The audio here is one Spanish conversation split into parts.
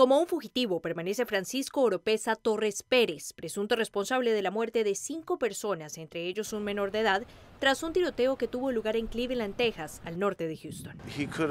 Como un fugitivo permanece Francisco Oropesa Torres Pérez, presunto responsable de la muerte de cinco personas, entre ellos un menor de edad, tras un tiroteo que tuvo lugar en Cleveland, Texas, al norte de Houston.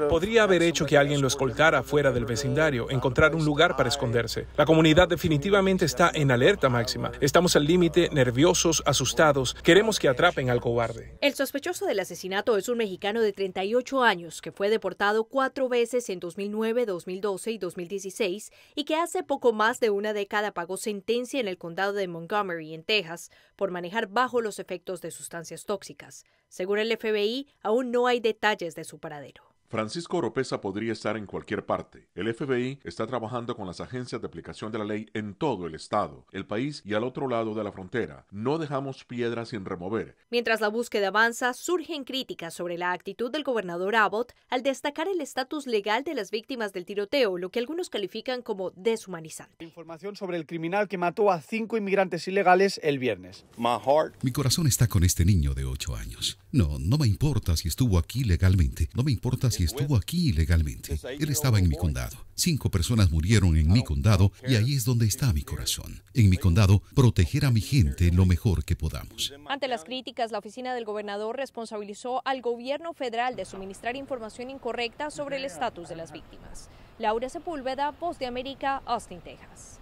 Podría haber hecho que alguien lo escoltara fuera del vecindario, encontrar un lugar para esconderse. La comunidad definitivamente está en alerta máxima. Estamos al límite, nerviosos, asustados. Queremos que atrapen al cobarde. El sospechoso del asesinato es un mexicano de 38 años que fue deportado cuatro veces en 2009, 2012 y 2016 y que hace poco más de una década pagó sentencia en el condado de Montgomery, en Texas, por manejar bajo los efectos de sustancias tóxicas. Según el FBI, aún no hay detalles de su paradero. Francisco Oropesa podría estar en cualquier parte. El FBI está trabajando con las agencias de aplicación de la ley en todo el estado, el país y al otro lado de la frontera. No dejamos piedras sin remover. Mientras la búsqueda avanza, surgen críticas sobre la actitud del gobernador Abbott al destacar el estatus legal de las víctimas del tiroteo, lo que algunos califican como deshumanizante. Información sobre el criminal que mató a cinco inmigrantes ilegales el viernes. Mi corazón está con este niño de ocho años. No, no me importa si estuvo aquí legalmente. No me importa si estuvo aquí ilegalmente. Él estaba en mi condado. Cinco personas murieron en mi condado y ahí es donde está mi corazón. En mi condado, proteger a mi gente lo mejor que podamos. Ante las críticas, la oficina del gobernador responsabilizó al gobierno federal de suministrar información incorrecta sobre el estatus de las víctimas. Laura Sepúlveda, Voz de América, Austin, Texas.